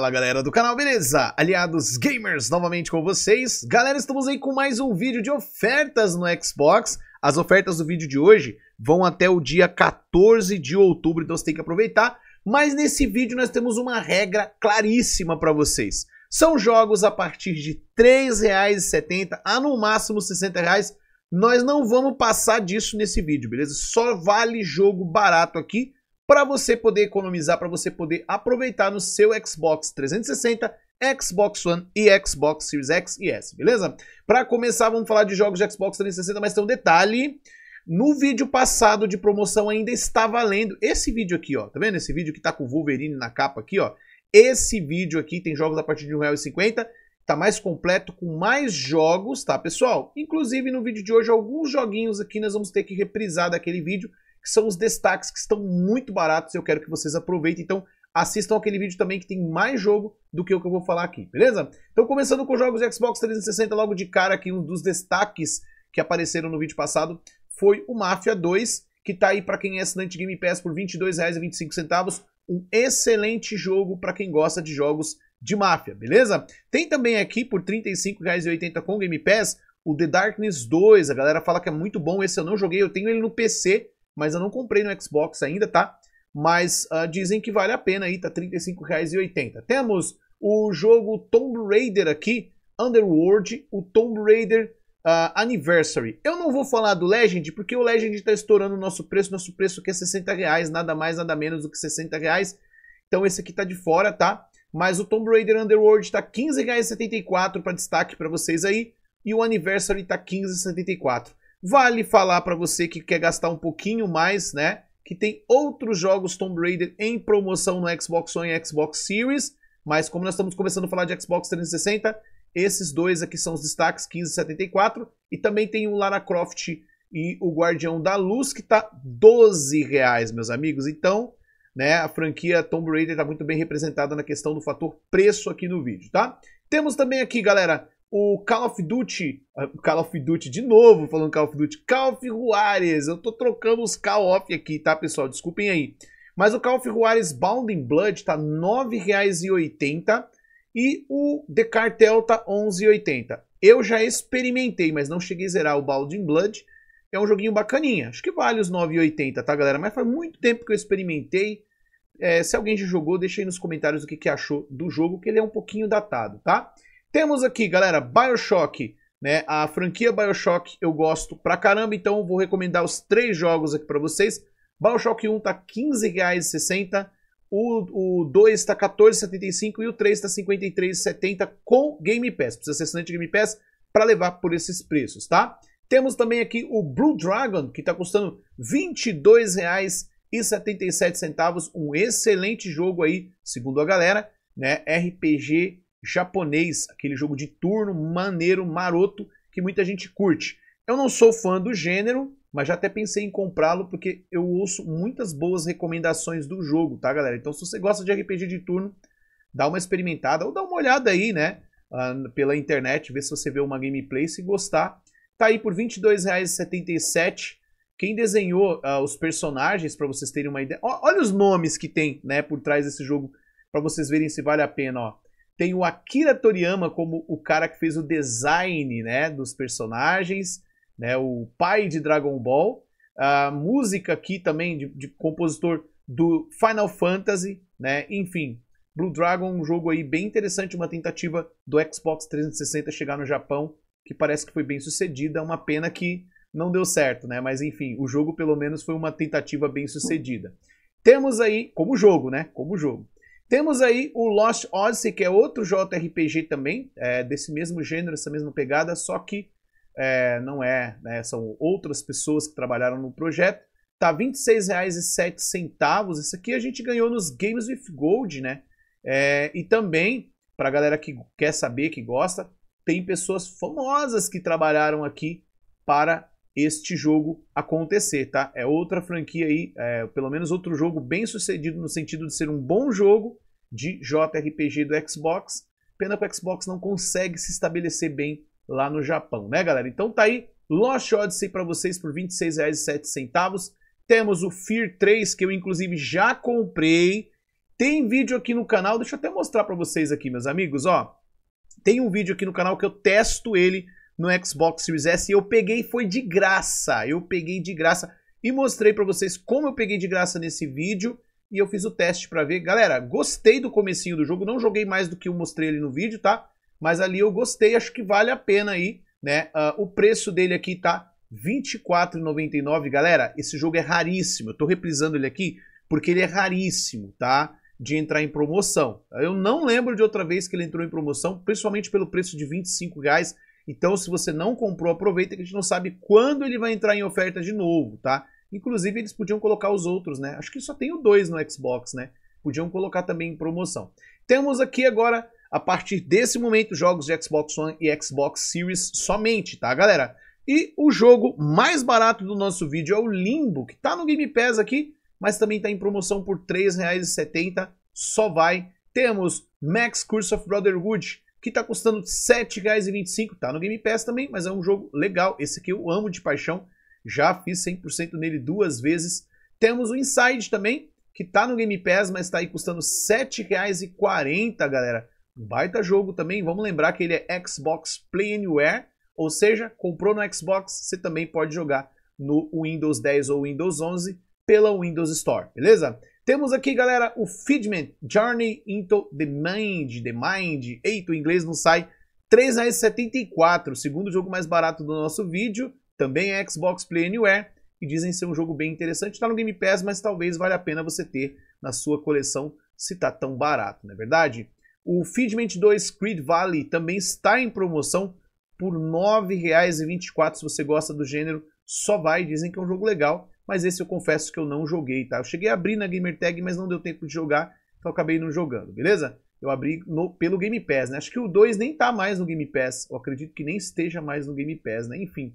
Fala galera do canal, beleza? Aliados Gamers novamente com vocês. Galera, estamos aí com mais um vídeo de ofertas no Xbox. As ofertas do vídeo de hoje vão até o dia 14 de outubro, então você tem que aproveitar. Mas nesse vídeo nós temos uma regra claríssima para vocês. São jogos a partir de R$ 3,70 a no máximo R$ 60. Nós não vamos passar disso nesse vídeo, beleza? Só vale jogo barato aqui para você poder economizar, para você poder aproveitar no seu Xbox 360, Xbox One e Xbox Series X e S, beleza? Para começar, vamos falar de jogos de Xbox 360, mas tem um detalhe. No vídeo passado de promoção ainda está valendo esse vídeo aqui, ó. Tá vendo esse vídeo que tá com o Wolverine na capa aqui, ó? Esse vídeo aqui tem jogos a partir de R$1,50 tá mais completo com mais jogos, tá, pessoal? Inclusive no vídeo de hoje alguns joguinhos aqui nós vamos ter que reprisar daquele vídeo que são os destaques que estão muito baratos e eu quero que vocês aproveitem. Então, assistam aquele vídeo também que tem mais jogo do que o que eu vou falar aqui, beleza? Então, começando com jogos de Xbox 360, logo de cara aqui, um dos destaques que apareceram no vídeo passado foi o Mafia 2, que tá aí para quem é assinante Game Pass por R$ 22,25, um excelente jogo para quem gosta de jogos de máfia, beleza? Tem também aqui por R$ 35,80 com Game Pass o The Darkness 2, a galera fala que é muito bom, esse eu não joguei, eu tenho ele no PC, mas eu não comprei no Xbox ainda, tá? Mas uh, dizem que vale a pena aí, tá R$35,80. Temos o jogo Tomb Raider aqui, Underworld, o Tomb Raider uh, Anniversary. Eu não vou falar do Legend, porque o Legend está estourando o nosso preço, nosso preço que é 60 reais, nada mais, nada menos do que 60 reais. Então esse aqui tá de fora, tá? Mas o Tomb Raider Underworld tá R$15,74 para destaque para vocês aí. E o Anniversary tá R$15,74. Vale falar para você que quer gastar um pouquinho mais, né? Que tem outros jogos Tomb Raider em promoção no Xbox One e Xbox Series. Mas como nós estamos começando a falar de Xbox 360, esses dois aqui são os destaques 1574 e também tem o Lara Croft e o Guardião da Luz que tá 12 reais, meus amigos. Então, né, a franquia Tomb Raider está muito bem representada na questão do fator preço aqui no vídeo, tá? Temos também aqui, galera, o Call of Duty, ah, Call of Duty de novo, falando Call of Duty, Call of Juarez, eu tô trocando os Call of aqui, tá pessoal, desculpem aí. Mas o Call of Juarez Bound in Blood tá R$ 9,80 e o The Cartel tá R$ 11,80. Eu já experimentei, mas não cheguei a zerar o Balding Blood, é um joguinho bacaninha, acho que vale os R$ 9,80, tá galera? Mas faz muito tempo que eu experimentei, é, se alguém já jogou, deixa aí nos comentários o que, que achou do jogo, que ele é um pouquinho datado, Tá? Temos aqui, galera, Bioshock. Né? A franquia Bioshock eu gosto pra caramba, então vou recomendar os três jogos aqui para vocês. Bioshock 1 tá R$15,60, o, o 2 tá R$14,75 e o 3 tá R$53,70 com Game Pass. Precisa ser assinante Game Pass para levar por esses preços, tá? Temos também aqui o Blue Dragon, que está custando r$22,77, um excelente jogo aí, segundo a galera, né? RPG japonês, aquele jogo de turno maneiro, maroto, que muita gente curte. Eu não sou fã do gênero, mas já até pensei em comprá-lo porque eu ouço muitas boas recomendações do jogo, tá, galera? Então, se você gosta de RPG de turno, dá uma experimentada ou dá uma olhada aí, né? Ah, pela internet, ver se você vê uma gameplay, se gostar. Tá aí por R$ 22,77. Quem desenhou uh, os personagens, para vocês terem uma ideia. olha os nomes que tem, né, por trás desse jogo, para vocês verem se vale a pena, ó. Tem o Akira Toriyama como o cara que fez o design né, dos personagens, né, o pai de Dragon Ball. A música aqui também de, de compositor do Final Fantasy, né? Enfim, Blue Dragon, um jogo aí bem interessante, uma tentativa do Xbox 360 chegar no Japão, que parece que foi bem sucedida, é uma pena que não deu certo, né? Mas enfim, o jogo pelo menos foi uma tentativa bem sucedida. Temos aí, como jogo, né? Como jogo. Temos aí o Lost Odyssey, que é outro JRPG também, é, desse mesmo gênero, essa mesma pegada, só que é, não é, né, são outras pessoas que trabalharam no projeto. Tá R$ 26,07. Isso aqui a gente ganhou nos Games with Gold, né? É, e também, para a galera que quer saber, que gosta, tem pessoas famosas que trabalharam aqui para este jogo acontecer, tá? É outra franquia aí, é, pelo menos outro jogo bem sucedido no sentido de ser um bom jogo de JRPG do Xbox. Pena que o Xbox não consegue se estabelecer bem lá no Japão, né, galera? Então tá aí Lost Odyssey para vocês por R$ 26,07. Temos o Fear 3, que eu inclusive já comprei. Tem vídeo aqui no canal, deixa eu até mostrar para vocês aqui, meus amigos, ó. Tem um vídeo aqui no canal que eu testo ele no Xbox Series S e eu peguei foi de graça. Eu peguei de graça e mostrei para vocês como eu peguei de graça nesse vídeo e eu fiz o teste para ver. Galera, gostei do comecinho do jogo, não joguei mais do que eu mostrei ali no vídeo, tá? Mas ali eu gostei, acho que vale a pena aí, né? Uh, o preço dele aqui tá R$24,99, galera. Esse jogo é raríssimo, eu tô reprisando ele aqui porque ele é raríssimo, tá? De entrar em promoção. Eu não lembro de outra vez que ele entrou em promoção, principalmente pelo preço de R$25,00. Então, se você não comprou, aproveita que a gente não sabe quando ele vai entrar em oferta de novo, tá? Inclusive, eles podiam colocar os outros, né? Acho que só tem o 2 no Xbox, né? Podiam colocar também em promoção. Temos aqui agora, a partir desse momento, jogos de Xbox One e Xbox Series somente, tá, galera? E o jogo mais barato do nosso vídeo é o Limbo, que tá no Game Pass aqui, mas também está em promoção por R$ 3,70, só vai. Temos Max Curse of Brotherhood, que tá custando R$7,25. Tá no Game Pass também, mas é um jogo legal. Esse aqui eu amo de paixão. Já fiz 100% nele duas vezes. Temos o Inside também, que tá no Game Pass, mas tá aí custando R$7,40, galera. Um baita jogo também. Vamos lembrar que ele é Xbox Play Anywhere, ou seja, comprou no Xbox, você também pode jogar no Windows 10 ou Windows 11 pela Windows Store, beleza? Temos aqui, galera, o Feedman Journey into the Mind, The Mind. Eita, o inglês não sai. R$3,74, segundo jogo mais barato do nosso vídeo. Também é Xbox Play Anywhere e dizem ser um jogo bem interessante. Está no Game Pass, mas talvez valha a pena você ter na sua coleção se está tão barato, não é verdade? O Figment 2 Creed Valley também está em promoção por R$ 9,24. Se você gosta do gênero, só vai. Dizem que é um jogo legal mas esse eu confesso que eu não joguei, tá? Eu cheguei a abrir na Gamertag, mas não deu tempo de jogar, então acabei não jogando, beleza? Eu abri no, pelo Game Pass, né? Acho que o 2 nem tá mais no Game Pass, eu acredito que nem esteja mais no Game Pass, né? Enfim,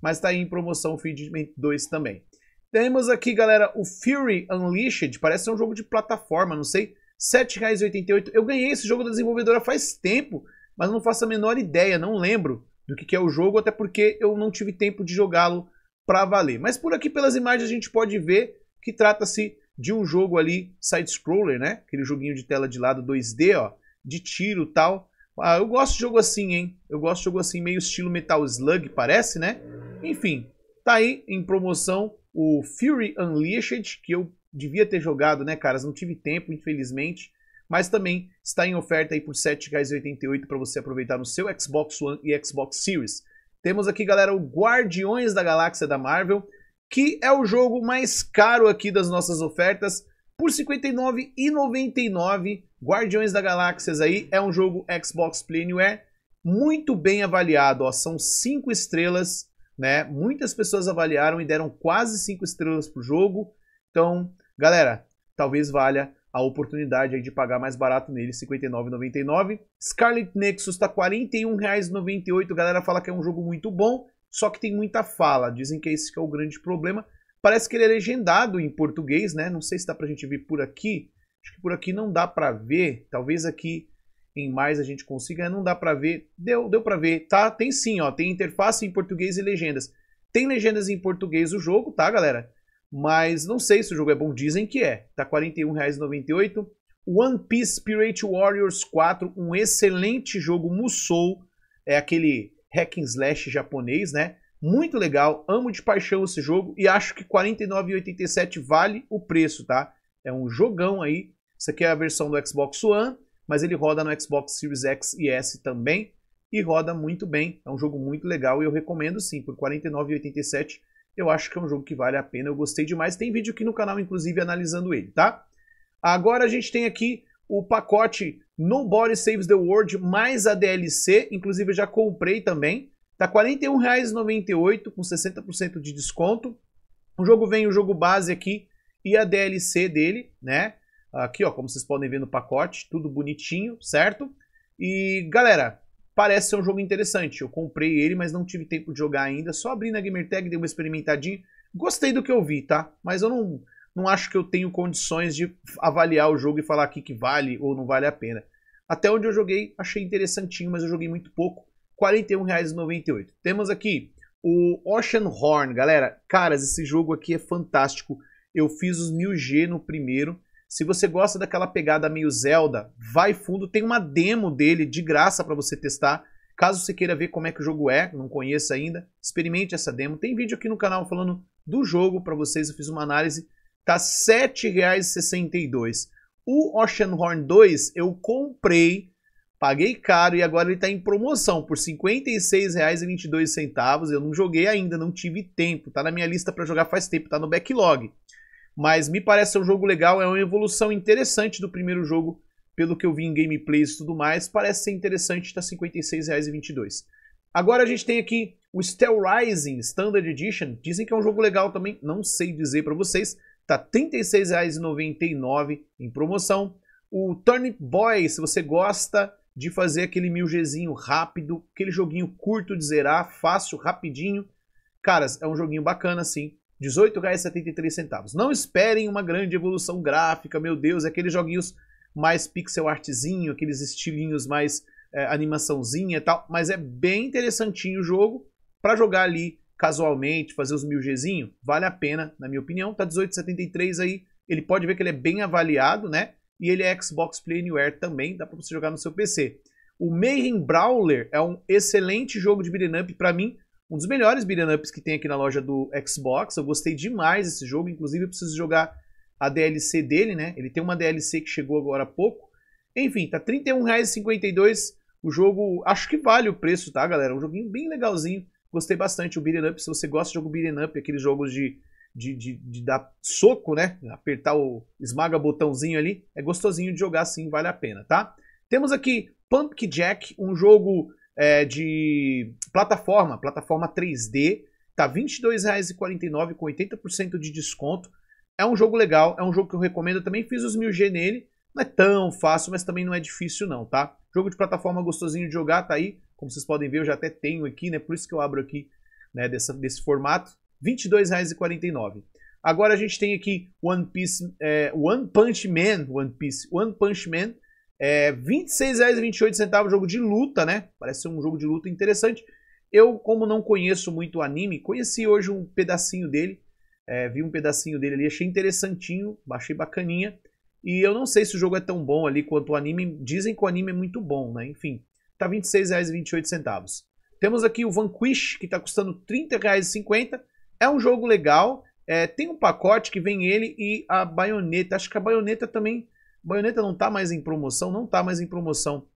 mas tá aí em promoção o Feedment 2 também. Temos aqui, galera, o Fury Unleashed, parece ser um jogo de plataforma, não sei, R$7,88. Eu ganhei esse jogo da desenvolvedora faz tempo, mas não faço a menor ideia, não lembro do que, que é o jogo, até porque eu não tive tempo de jogá-lo para valer. Mas por aqui pelas imagens a gente pode ver que trata-se de um jogo ali side-scroller, né? Aquele joguinho de tela de lado 2D, ó, de tiro tal. Ah, eu gosto de jogo assim, hein? Eu gosto de jogo assim, meio estilo Metal Slug, parece, né? Enfim, tá aí em promoção o Fury Unleashed, que eu devia ter jogado, né, caras? Não tive tempo, infelizmente. Mas também está em oferta aí por R$ 7,88 para você aproveitar no seu Xbox One e Xbox Series. Temos aqui, galera, o Guardiões da Galáxia da Marvel, que é o jogo mais caro aqui das nossas ofertas, por R$ 59,99. Guardiões da Galáxia aí é um jogo Xbox Plenware muito bem avaliado, ó, são 5 estrelas, né? Muitas pessoas avaliaram e deram quase 5 estrelas pro jogo. Então, galera, talvez valha a oportunidade de pagar mais barato nele, R$ 59,99. Scarlet Nexus está R$ 41,98. A galera fala que é um jogo muito bom, só que tem muita fala. Dizem que esse que é o grande problema. Parece que ele é legendado em português, né? Não sei se dá pra gente ver por aqui. Acho que por aqui não dá pra ver. Talvez aqui em mais a gente consiga. Não dá pra ver. Deu, deu pra ver. Tá, tem sim, ó. Tem interface em português e legendas. Tem legendas em português o jogo, tá, galera? mas não sei se o jogo é bom, dizem que é. Tá R$ 41,98. One Piece Pirate Warriors 4, um excelente jogo Musou, é aquele hack and slash japonês, né? Muito legal, amo de paixão esse jogo e acho que R$ 49,87 vale o preço, tá? É um jogão aí. Isso aqui é a versão do Xbox One, mas ele roda no Xbox Series X e S também e roda muito bem. É um jogo muito legal e eu recomendo sim, por R$ 49,87 eu acho que é um jogo que vale a pena, eu gostei demais. Tem vídeo aqui no canal, inclusive, analisando ele, tá? Agora a gente tem aqui o pacote Nobody Saves the World mais a DLC, inclusive eu já comprei também. Tá R$ 41,98 com 60% de desconto. O jogo vem o jogo base aqui e a DLC dele, né? Aqui, ó, como vocês podem ver no pacote, tudo bonitinho, certo? E galera, parece ser um jogo interessante. Eu comprei ele, mas não tive tempo de jogar ainda. Só abri na Gamertag, dei uma experimentadinha. Gostei do que eu vi, tá? Mas eu não, não acho que eu tenho condições de avaliar o jogo e falar aqui que vale ou não vale a pena. Até onde eu joguei, achei interessantinho, mas eu joguei muito pouco. R$ 41,98. Temos aqui o Ocean Horn, galera. Caras, esse jogo aqui é fantástico. Eu fiz os 1000G no primeiro. Se você gosta daquela pegada meio Zelda, vai fundo, tem uma demo dele de graça para você testar. Caso você queira ver como é que o jogo é, não conheça ainda, experimente essa demo. Tem vídeo aqui no canal falando do jogo para vocês, eu fiz uma análise, tá R$ 7,62. O Oceanhorn 2 eu comprei, paguei caro e agora ele está em promoção por R$ 56,22. Eu não joguei ainda, não tive tempo, tá na minha lista para jogar faz tempo, tá no backlog mas me parece ser um jogo legal, é uma evolução interessante do primeiro jogo, pelo que eu vi em gameplays e tudo mais, parece ser interessante, tá R$56,22. Agora a gente tem aqui o Steel Rising Standard Edition, dizem que é um jogo legal também, não sei dizer para vocês, tá R$36,99 em promoção. O Turnip Boy, se você gosta de fazer aquele milgezinho rápido, aquele joguinho curto de zerar, fácil, rapidinho, caras, é um joguinho bacana sim, R$18,73. Não esperem uma grande evolução gráfica, meu Deus, aqueles joguinhos mais pixel artzinho, aqueles estilinhos mais é, animaçãozinha e tal, mas é bem interessantinho o jogo para jogar ali casualmente, fazer os mil Gzinho, vale a pena, na minha opinião. Tá 18,73 aí, ele pode ver que ele é bem avaliado, né? E ele é Xbox Play Anywhere também, dá para você jogar no seu PC. O Mayhem Brawler é um excelente jogo de beat'em up para mim, um dos melhores beat'em ups que tem aqui na loja do Xbox. Eu gostei demais desse jogo. Inclusive, eu preciso jogar a DLC dele, né? Ele tem uma DLC que chegou agora há pouco. Enfim, tá R$31,52 o jogo. Acho que vale o preço, tá, galera? Um joguinho bem legalzinho. Gostei bastante o beat'em up. Se você gosta de jogo beat'em up, aqueles jogos de, de, de, de dar soco, né? Apertar o esmaga botãozinho ali. É gostosinho de jogar sim, vale a pena, tá? Temos aqui Pump Jack, um jogo é, de plataforma, plataforma 3D, tá R$ 22,49 com 80% de desconto. É um jogo legal, é um jogo que eu recomendo. Eu também fiz os 1000G nele. Não é tão fácil, mas também não é difícil não, tá? Jogo de plataforma gostosinho de jogar, tá aí. Como vocês podem ver, eu já até tenho aqui, né? Por isso que eu abro aqui né, dessa, desse formato. R$ 22,49. Agora a gente tem aqui One Piece, é, One Punch Man, One Piece, One Punch Man, é, R$ 26,28 jogo de luta, né? Parece ser um jogo de luta interessante. Eu, como não conheço muito anime, conheci hoje um pedacinho dele. É, vi um pedacinho dele ali, achei interessantinho, achei bacaninha. E eu não sei se o jogo é tão bom ali quanto o anime. Dizem que o anime é muito bom, né? Enfim, tá R$ 26,28. Temos aqui o Vanquish, que tá custando R$ 30,50. É um jogo legal. É, tem um pacote que vem ele e a baioneta. Acho que a baioneta também Bayonetta não tá mais em promoção, não tá mais em promoção.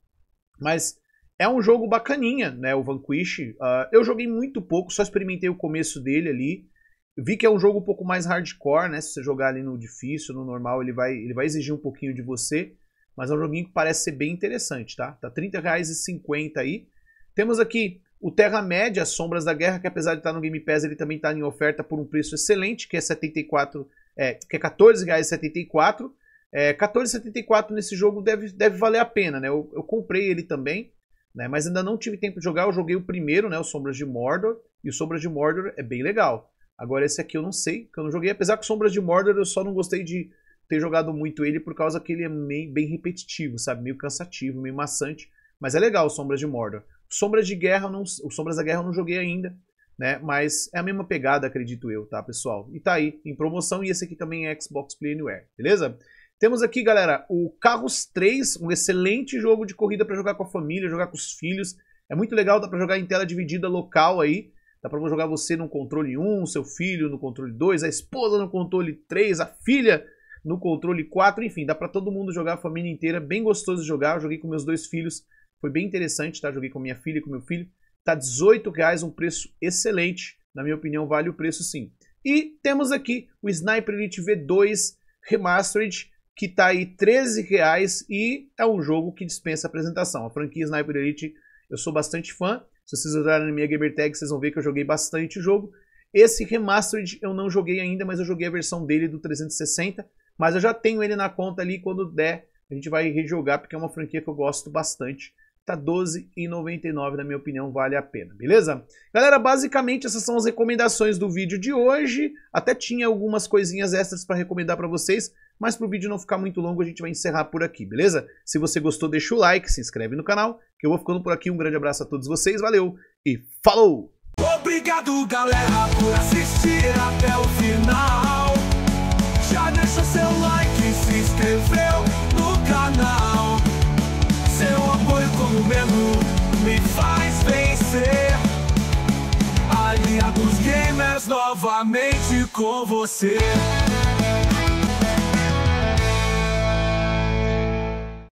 Mas é um jogo bacaninha, né? O Vanquish. Uh, eu joguei muito pouco, só experimentei o começo dele ali. Vi que é um jogo um pouco mais hardcore, né? Se você jogar ali no difícil, no normal, ele vai, ele vai exigir um pouquinho de você. Mas é um joguinho que parece ser bem interessante, tá? Tá R$30,50 aí. Temos aqui o Terra-média, Sombras da Guerra, que apesar de estar tá no Game Pass, ele também está em oferta por um preço excelente, que é 74, é, que é R$14,74. É, 14,74 nesse jogo deve, deve valer a pena, né? Eu, eu comprei ele também, né? Mas ainda não tive tempo de jogar. Eu joguei o primeiro, né? O Sombras de Mordor. E o Sombras de Mordor é bem legal. Agora esse aqui eu não sei, que eu não joguei. Apesar que Sombras de Mordor eu só não gostei de ter jogado muito ele por causa que ele é meio, bem repetitivo, sabe? Meio cansativo, meio maçante. Mas é legal o Sombras de Mordor. Sombras de Guerra, não, o Sombras da Guerra eu não joguei ainda, né? Mas é a mesma pegada, acredito eu, tá, pessoal? E tá aí, em promoção. E esse aqui também é Xbox Play Anywhere, beleza? Temos aqui, galera, o Carros 3, um excelente jogo de corrida para jogar com a família, jogar com os filhos. É muito legal, dá para jogar em tela dividida local aí. Dá para jogar você no controle 1, seu filho no controle 2, a esposa no controle 3, a filha no controle 4, enfim, dá para todo mundo jogar a família inteira, bem gostoso de jogar. Eu joguei com meus dois filhos, foi bem interessante, tá? Joguei com minha filha e com meu filho. Tá R$18,00, um preço excelente. Na minha opinião, vale o preço sim. E temos aqui o Sniper Elite V2 Remastered, que está aí 13 reais e é um jogo que dispensa apresentação. A franquia Sniper Elite eu sou bastante fã. Se vocês usarem na minha Gamer Tag, vocês vão ver que eu joguei bastante o jogo. Esse Remastered eu não joguei ainda, mas eu joguei a versão dele do 360. Mas eu já tenho ele na conta ali, quando der a gente vai rejogar, porque é uma franquia que eu gosto bastante. Tá R$12,99, na minha opinião, vale a pena, beleza? Galera, basicamente essas são as recomendações do vídeo de hoje. Até tinha algumas coisinhas extras para recomendar para vocês, mas para o vídeo não ficar muito longo, a gente vai encerrar por aqui, beleza? Se você gostou, deixa o like, se inscreve no canal, que eu vou ficando por aqui. Um grande abraço a todos vocês, valeu e falou! Obrigado, galera, por assistir até o final. Já deixa seu like e se inscreveu no canal. Seu apoio como membro me faz vencer. Aliados Gamers novamente com você.